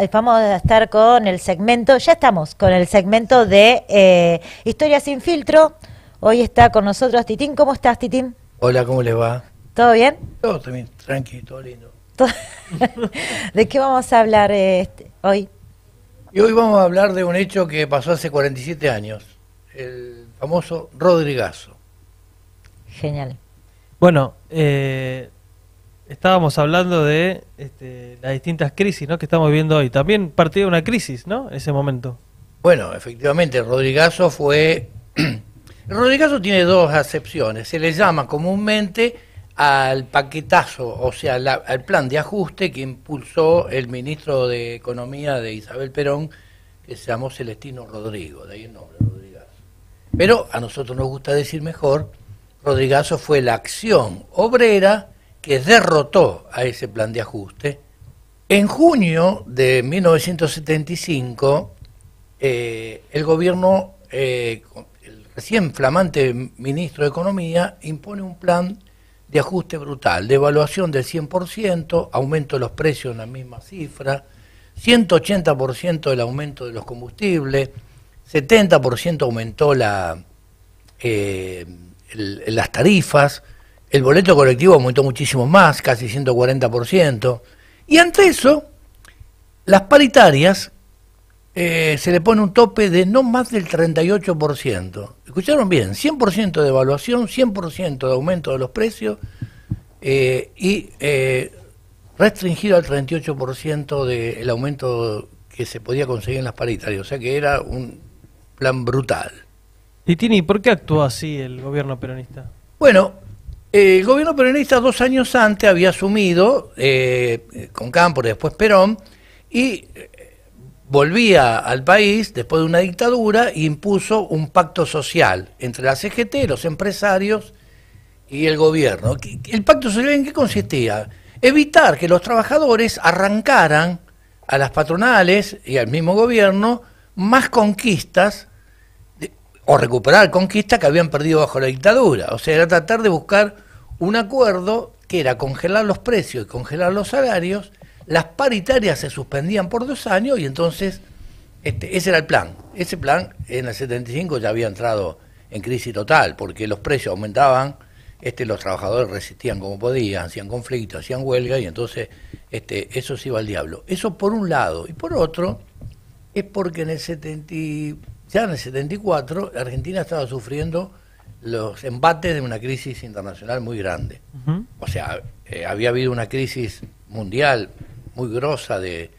Eh, vamos a estar con el segmento, ya estamos con el segmento de eh, Historia sin filtro. Hoy está con nosotros Titín. ¿Cómo estás, Titín? Hola, ¿cómo les va? ¿Todo bien? Todo bien, tranquilo, todo lindo. ¿De qué vamos a hablar eh, este, hoy? Y hoy vamos a hablar de un hecho que pasó hace 47 años, el famoso Rodrigazo. Genial. Bueno, eh, estábamos hablando de este, las distintas crisis que estamos viviendo hoy. También partió de una crisis, ¿no? En ese momento. Bueno, efectivamente, Rodrigazo fue... Rodrigazo tiene dos acepciones. Se le llama comúnmente al paquetazo, o sea, la, al plan de ajuste que impulsó el ministro de Economía de Isabel Perón, que se llamó Celestino Rodrigo, de ahí el nombre, Rodrigazo. Pero a nosotros nos gusta decir mejor, Rodrigazo fue la acción obrera que derrotó a ese plan de ajuste. En junio de 1975, eh, el gobierno, eh, el recién flamante ministro de Economía, impone un plan de ajuste brutal, devaluación evaluación del 100%, aumento de los precios en la misma cifra, 180% del aumento de los combustibles, 70% aumentó eh, las tarifas, el boleto colectivo aumentó muchísimo más, casi 140%. Y ante eso, las paritarias eh, se le pone un tope de no más del 38%. ¿Escucharon bien? 100% de evaluación, 100% de aumento de los precios eh, y eh, restringido al 38% del aumento que se podía conseguir en las paritarias. O sea que era un plan brutal. Titini, ¿por qué actuó así el gobierno peronista? Bueno, eh, el gobierno peronista dos años antes había asumido, eh, con Campos y después Perón, y eh, volvía al país después de una dictadura e impuso un pacto social entre la CGT, los empresarios y el gobierno. ¿El pacto social en qué consistía? Evitar que los trabajadores arrancaran a las patronales y al mismo gobierno más conquistas o recuperar conquistas que habían perdido bajo la dictadura. O sea, era tratar de buscar un acuerdo que era congelar los precios y congelar los salarios, las paritarias se suspendían por dos años y entonces este, ese era el plan. Ese plan en el 75 ya había entrado en crisis total porque los precios aumentaban, este, los trabajadores resistían como podían, hacían conflictos, hacían huelga y entonces este, eso se iba al diablo. Eso por un lado. Y por otro, es porque en el 70, ya en el 74 Argentina estaba sufriendo los embates de una crisis internacional muy grande. O sea, eh, había habido una crisis mundial muy grosa de,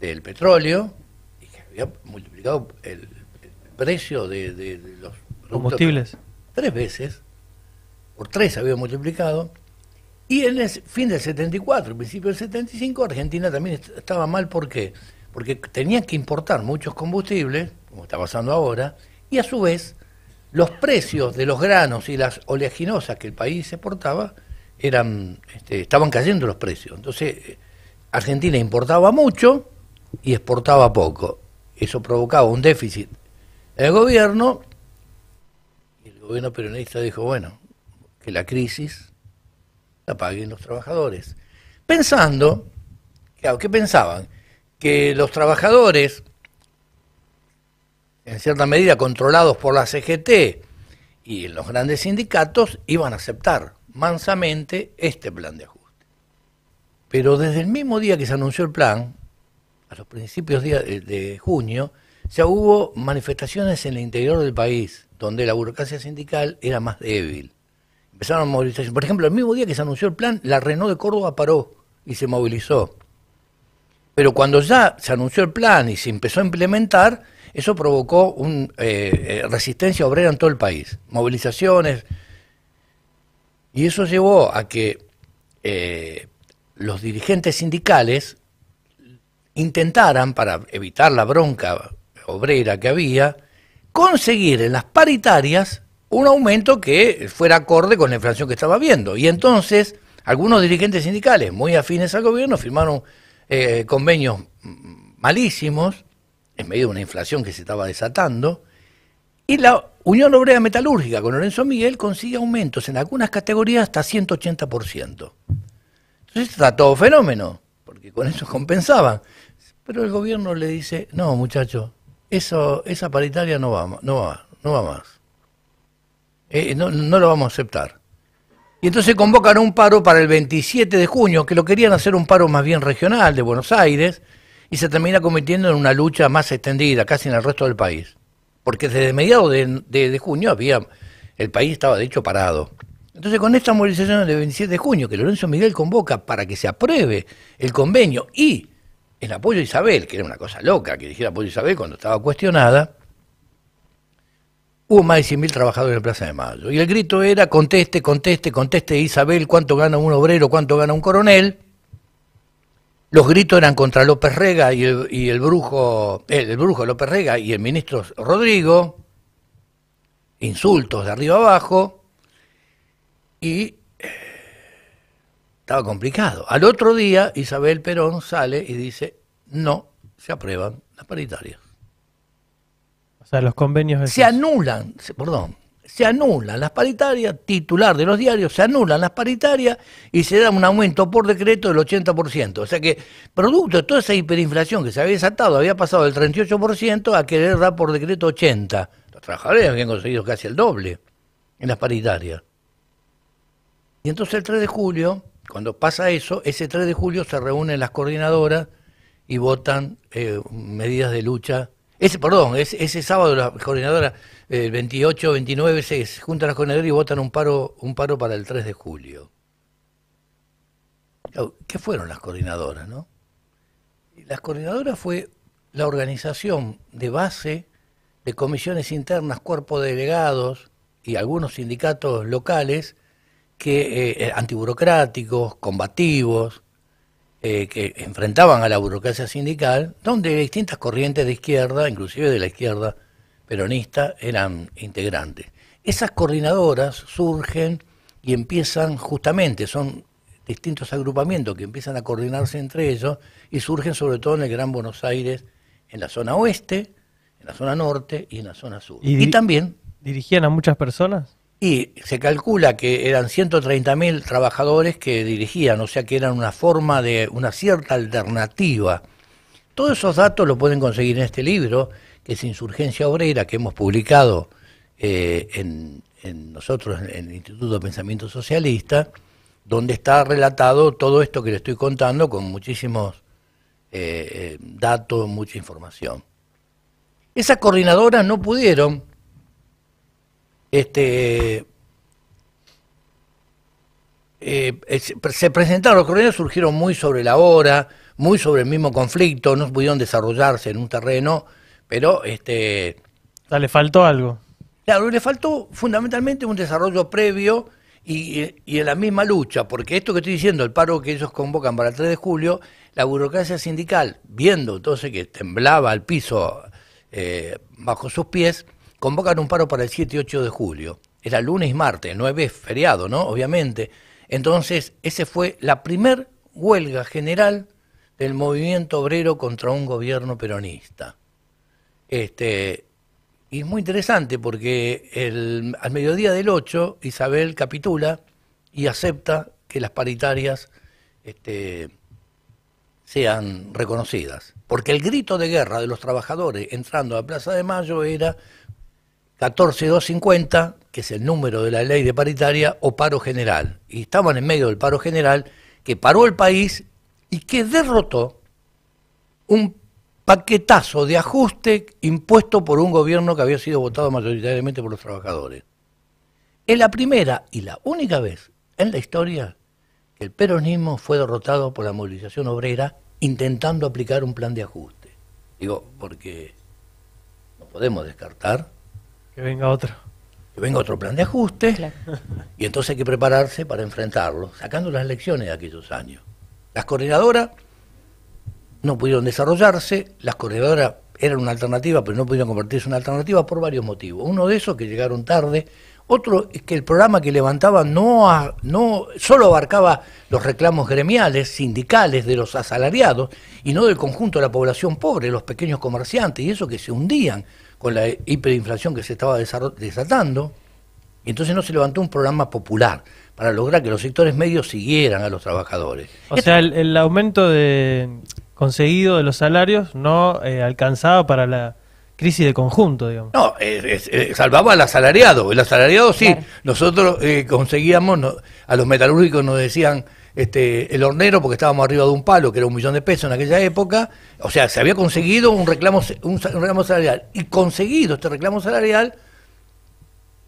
del petróleo y que había multiplicado el, precio de, los combustibles tres veces, por tres había multiplicado. Y en el fin del 74, principio del 75, Argentina también estaba mal. ¿Por qué? Porque tenían que importar muchos combustibles, como está pasando ahora, y a su vez los precios de los granos y las oleaginosas que el país exportaba eran, este, estaban cayendo los precios. Entonces, eh, Argentina importaba mucho y exportaba poco. Eso provocaba un déficit. El gobierno, el gobierno peronista dijo, bueno, que la crisis la paguen los trabajadores. Pensando, claro, ¿qué pensaban? Que los trabajadores en cierta medida controlados por la CGT y los grandes sindicatos, iban a aceptar mansamente este plan de ajuste. Pero desde el mismo día que se anunció el plan, a los principios de, junio, ya hubo manifestaciones en el interior del país donde la burocracia sindical era más débil. Empezaron a movilizaciones. Por ejemplo, el mismo día que se anunció el plan, la Renault de Córdoba paró y se movilizó. Pero cuando ya se anunció el plan y se empezó a implementar, eso provocó eh, eh, resistencia obrera en todo el país, movilizaciones. Y eso llevó a que eh, los dirigentes sindicales intentaran, para evitar la bronca obrera que había, conseguir en las paritarias un aumento que fuera acorde con la inflación que estaba habiendo. Y entonces algunos dirigentes sindicales muy afines al gobierno firmaron convenios malísimos en medio de una inflación que se estaba desatando, y la Unión Obrera Metalúrgica con Lorenzo Miguel consigue aumentos en algunas categorías hasta 180%. Entonces está todo fenómeno, porque con eso compensaban. Pero el gobierno le dice, no muchacho, eso, esa paritaria no va, no va, no va más. Eh, no, no lo vamos a aceptar. Y entonces convocan un paro para el 27 de junio, que lo querían hacer un paro más bien regional de Buenos Aires, y se termina convirtiendo en una lucha más extendida, casi en el resto del país. Porque desde mediados de, junio había, el país estaba de hecho parado. Entonces, con esta movilización del 27 de junio que Lorenzo Miguel convoca para que se apruebe el convenio y el apoyo de Isabel, que era una cosa loca que dijera apoyo a Isabel cuando estaba cuestionada, hubo más de 100.000 trabajadores en la Plaza de Mayo. Y el grito era, conteste, conteste, conteste Isabel, cuánto gana un obrero, cuánto gana un coronel. Los gritos eran contra López Rega y el, y el brujo, eh, el, brujo López Rega y el ministro Rodrigo, insultos de arriba abajo, y eh, estaba complicado. Al otro día Isabel Perón sale y dice, no se aprueban las paritarias. O sea, los convenios... Se anulan, perdón, se anulan las paritarias, titular de los diarios, se anulan las paritarias y se da un aumento por decreto del 80%. O sea que, producto de toda esa hiperinflación que se había desatado, había pasado del 38% a querer dar por decreto 80%. Los trabajadores habían conseguido casi el doble en las paritarias. Y entonces el 3 de julio, cuando pasa eso, ese 3 de julio se reúnen las coordinadoras y votan eh, medidas de lucha ese, perdón, ese sábado la coordinadora, el 28, 29, se, juntan a las coordinadoras y votan un paro, un paro para el 3 de julio. ¿Qué fueron las coordinadoras, no? Las coordinadoras fue la organización de base de comisiones internas, cuerpo de delegados y algunos sindicatos locales que eh, eh, antiburocráticos, combativos, eh, que enfrentaban a la burocracia sindical, donde distintas corrientes de izquierda, inclusive de la izquierda peronista, eran integrantes. Esas coordinadoras surgen y empiezan justamente, son distintos agrupamientos que empiezan a coordinarse entre ellos y surgen sobre todo en el Gran Buenos Aires, en la zona oeste, en la zona norte y en la zona sur. y también... ¿Dirigían a muchas personas? Y se calcula que eran 130.000 trabajadores que dirigían, o sea que eran una forma de una cierta alternativa. Todos esos datos lo pueden conseguir en este libro, que es Insurgencia Obrera, que hemos publicado eh, en, nosotros, en el Instituto de Pensamiento Socialista, donde está relatado todo esto que le estoy contando con muchísimos eh, eh, datos, mucha información. Esas coordinadoras no pudieron este, eh, se presentaron, los correos surgieron muy sobre la hora, muy sobre el mismo conflicto, no pudieron desarrollarse en un terreno, pero este. le faltó algo. Claro, le faltó fundamentalmente un desarrollo previo y, en la misma lucha, porque esto que estoy diciendo, el paro que ellos convocan para el 3 de julio, la burocracia sindical, viendo entonces que temblaba el piso eh, bajo sus pies, convocan un paro para el 7 y 8 de julio. Era lunes y martes, el 9 es feriado, ¿no? Obviamente. Entonces, esa fue la primer huelga general del movimiento obrero contra un gobierno peronista. Este, y es muy interesante porque al mediodía del 8, Isabel capitula y acepta que las paritarias este, sean reconocidas. Porque el grito de guerra de los trabajadores entrando a Plaza de Mayo era 14250, que es el número de la ley de paritaria, o paro general. Y estaban en medio del paro general que paró el país y que derrotó un paquetazo de ajuste impuesto por un gobierno que había sido votado mayoritariamente por los trabajadores. Es la primera y la única vez en la historia que el peronismo fue derrotado por la movilización obrera intentando aplicar un plan de ajuste. Digo, porque no podemos descartar que venga otro. Que venga otro plan de ajuste. Y entonces hay que prepararse para enfrentarlo, sacando las lecciones de aquellos años. Las coordinadoras no pudieron desarrollarse, las coordinadoras eran una alternativa, pero no pudieron convertirse en una alternativa por varios motivos. Uno de esos, que llegaron tarde, otro es que el programa que levantaba no, no solo abarcaba los reclamos gremiales, sindicales de los asalariados y no del conjunto de la población pobre, los pequeños comerciantes y eso que se hundían con la hiperinflación que se estaba desatando. Y entonces no se levantó un programa popular para lograr que los sectores medios siguieran a los trabajadores. O sea, el, aumento de, conseguido de los salarios no eh, alcanzaba para la crisis de conjunto, digamos. No, salvaba al asalariado. El asalariado sí. Nosotros eh, conseguíamos, a los metalúrgicos nos decían este, el hornero porque estábamos arriba de un palo, que era un millón de pesos en aquella época. O sea, se había conseguido un reclamo, un reclamo salarial. Y conseguido este reclamo salarial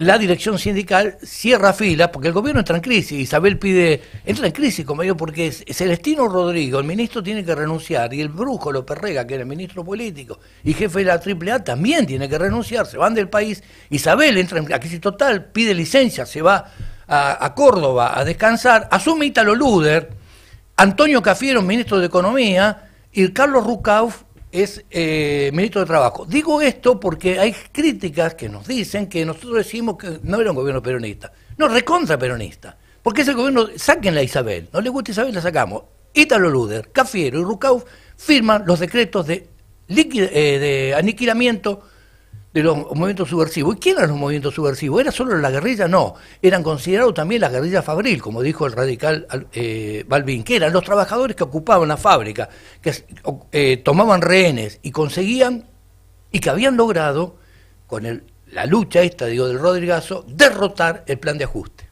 la dirección sindical cierra filas porque el gobierno entra en crisis. Isabel pide, entra en crisis, como yo, porque Celestino Rodrigo, el ministro, tiene que renunciar y el brujo López Rega, que era el ministro político y jefe de la AAA, también tiene que renunciar, se van del país. Isabel entra en crisis total, pide licencia, se va a, Córdoba a descansar. Asume Ítalo Luder, Antonio Cafiero, ministro de Economía, y Carlos Rucauf, es eh, ministro de Trabajo. Digo esto porque hay críticas que nos dicen que nosotros decimos que no era un gobierno peronista. No, recontra peronista. Porque ese gobierno, saquen a Isabel, no le gusta Isabel, la sacamos. Ítalo Luder, Cafiero y Rucauf firman los decretos de eh, aniquilamiento de los movimientos subversivos. ¿Y quién eran los movimientos subversivos? ¿Era solo la guerrilla? No, eran considerados también la guerrilla fabril, como dijo el radical eh, Balvin, que eran los trabajadores que ocupaban la fábrica, que eh, tomaban rehenes y conseguían, y que habían logrado, con la lucha esta, digo, del Rodrigazo, derrotar el plan de ajuste.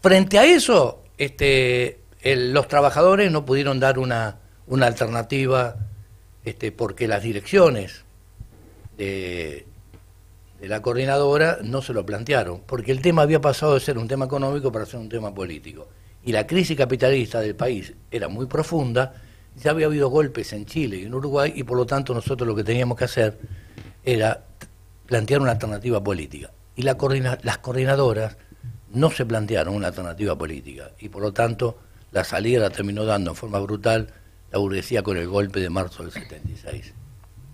Frente a eso, este, los trabajadores no pudieron dar una, una alternativa este, porque las direcciones de, la coordinadora no se lo plantearon, porque el tema había pasado de ser un tema económico para ser un tema político. Y la crisis capitalista del país era muy profunda, ya había habido golpes en Chile y en Uruguay, y por lo tanto nosotros lo que teníamos que hacer era plantear una alternativa política. Y la las coordinadoras no se plantearon una alternativa política, y por lo tanto la salida la terminó dando en forma brutal la burguesía con el golpe de marzo del 76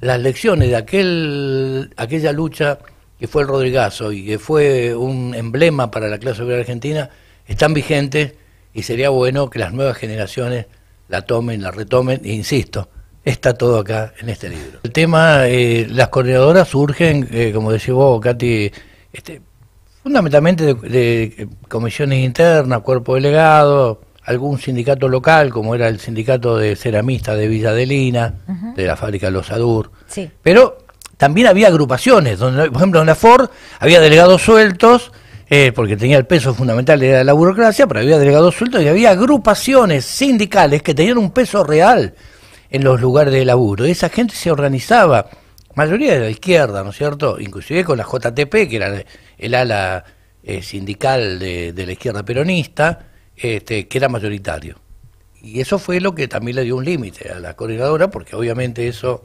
las lecciones de aquel, aquella lucha que fue el Rodrigazo y que fue un emblema para la clase obrera argentina están vigentes y sería bueno que las nuevas generaciones la tomen, la retomen, e insisto, está todo acá en este libro. El tema, eh, las coordinadoras surgen, eh, como decís vos, Katy, este, fundamentalmente de, de, comisiones internas, cuerpo delegado, algún sindicato local, como era el sindicato de ceramistas de Villa uh de la fábrica Los Adur. Pero también había agrupaciones, donde, por ejemplo en la Ford había delegados sueltos, eh, porque tenía el peso fundamental de la burocracia, pero había delegados sueltos y había agrupaciones sindicales que tenían un peso real en los lugares de laburo. Y esa gente se organizaba, mayoría de la izquierda, ¿no es cierto? Inclusive con la JTP, que era el ala eh, sindical de la izquierda peronista, este, que era mayoritario. Y eso fue lo que también le dio un límite a la coordinadora, porque obviamente eso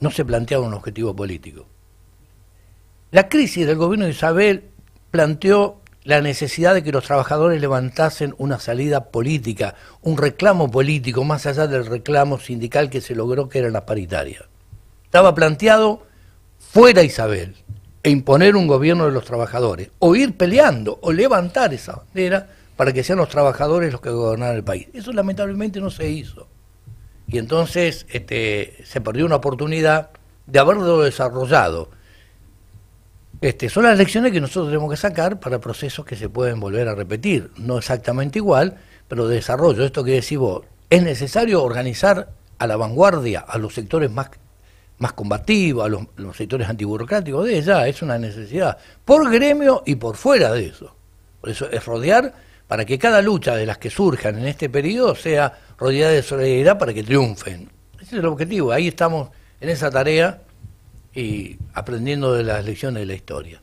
no se planteaba un objetivo político. La crisis del gobierno de Isabel planteó la necesidad de que los trabajadores levantasen una salida política, un reclamo político, más allá del reclamo sindical que se logró que era la paritaria. Estaba planteado fuera Isabel, e imponer un gobierno de los trabajadores, o ir peleando, o levantar esa bandera para que sean los trabajadores los que gobernaran el país. Eso lamentablemente no se hizo. Y entonces este, se perdió una oportunidad de haberlo desarrollado. Este, son las lecciones que nosotros tenemos que sacar para procesos que se pueden volver a repetir. No exactamente igual, pero de desarrollo. Esto que decís vos, es necesario organizar a la vanguardia, a los sectores más más combativa, los, los sectores antiburocráticos de ella, es una necesidad, por gremio y por fuera de eso. Por eso es rodear para que cada lucha de las que surjan en este periodo sea rodeada de solidaridad para que triunfen. Ese es el objetivo, ahí estamos en esa tarea y aprendiendo de las lecciones de la historia.